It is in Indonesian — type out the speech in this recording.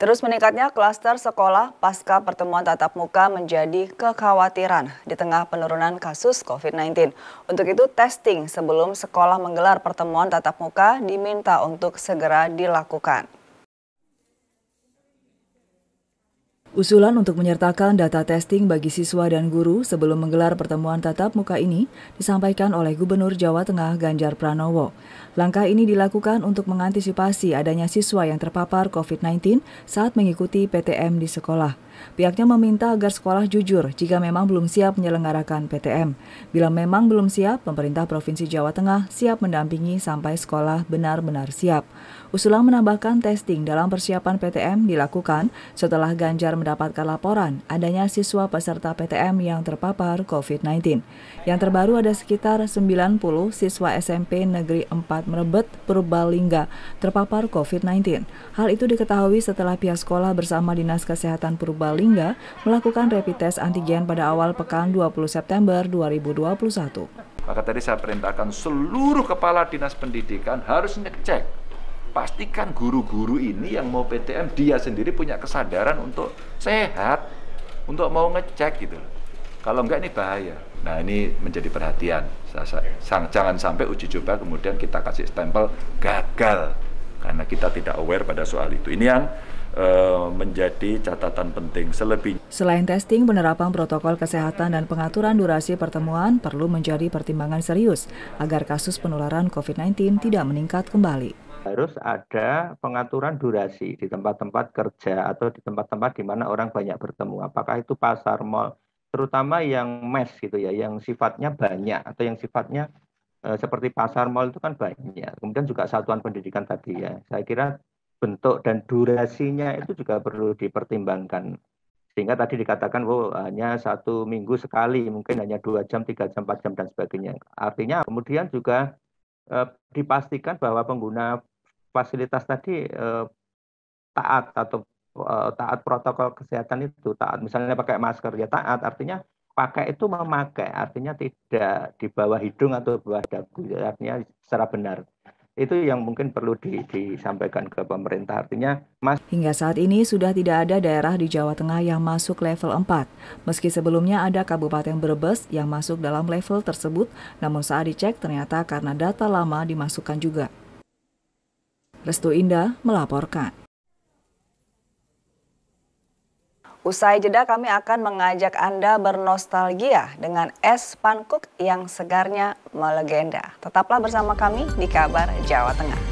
Terus meningkatnya klaster sekolah pasca pertemuan tatap muka menjadi kekhawatiran di tengah penurunan kasus COVID-19. Untuk itu, testing sebelum sekolah menggelar pertemuan tatap muka diminta untuk segera dilakukan. Usulan untuk menyertakan data testing bagi siswa dan guru sebelum menggelar pertemuan tatap muka ini disampaikan oleh Gubernur Jawa Tengah Ganjar Pranowo. Langkah ini dilakukan untuk mengantisipasi adanya siswa yang terpapar COVID-19 saat mengikuti PTM di sekolah. Pihaknya meminta agar sekolah jujur jika memang belum siap menyelenggarakan PTM. Bila memang belum siap, pemerintah Provinsi Jawa Tengah siap mendampingi sampai sekolah benar-benar siap. Usulan menambahkan testing dalam persiapan PTM dilakukan setelah Ganjar mendapatkan laporan adanya siswa peserta PTM yang terpapar COVID-19. Yang terbaru ada sekitar 90 siswa SMP Negeri 4 Merebet, Purbalingga terpapar COVID-19. Hal itu diketahui setelah pihak sekolah bersama Dinas Kesehatan Purbalingga melakukan rapid test antigen pada awal pekan 20 September 2021. Maka tadi saya perintahkan seluruh kepala dinas pendidikan harus ngecek pastikan guru-guru ini yang mau PTM dia sendiri punya kesadaran untuk sehat, untuk mau ngecek gitu. Kalau enggak ini bahaya. Nah ini menjadi perhatian. Jangan sampai uji coba kemudian kita kasih stempel gagal karena kita tidak aware pada soal itu. Ini yang eh, menjadi catatan penting selebihnya. Selain testing, penerapan protokol kesehatan dan pengaturan durasi pertemuan perlu menjadi pertimbangan serius agar kasus penularan COVID-19 tidak meningkat kembali harus ada pengaturan durasi di tempat-tempat kerja atau di tempat-tempat di mana orang banyak bertemu. Apakah itu pasar, mall, terutama yang mes gitu ya, yang sifatnya banyak atau yang sifatnya eh, seperti pasar mall itu kan banyak. Kemudian juga satuan pendidikan tadi ya. Saya kira bentuk dan durasinya itu juga perlu dipertimbangkan. Sehingga tadi dikatakan, oh hanya satu minggu sekali, mungkin hanya dua jam, tiga jam, empat jam, dan sebagainya. Artinya kemudian juga eh, dipastikan bahwa pengguna fasilitas tadi eh, taat atau eh, taat protokol kesehatan itu taat misalnya pakai masker ya taat artinya pakai itu memakai artinya tidak di bawah hidung atau bawah dagu artinya secara benar itu yang mungkin perlu di, disampaikan ke pemerintah artinya mas hingga saat ini sudah tidak ada daerah di Jawa Tengah yang masuk level 4 meski sebelumnya ada Kabupaten Brebes yang masuk dalam level tersebut namun saat dicek ternyata karena data lama dimasukkan juga Restu Indah melaporkan. Usai jeda kami akan mengajak Anda bernostalgia dengan es pankuk yang segarnya melegenda. Tetaplah bersama kami di Kabar Jawa Tengah.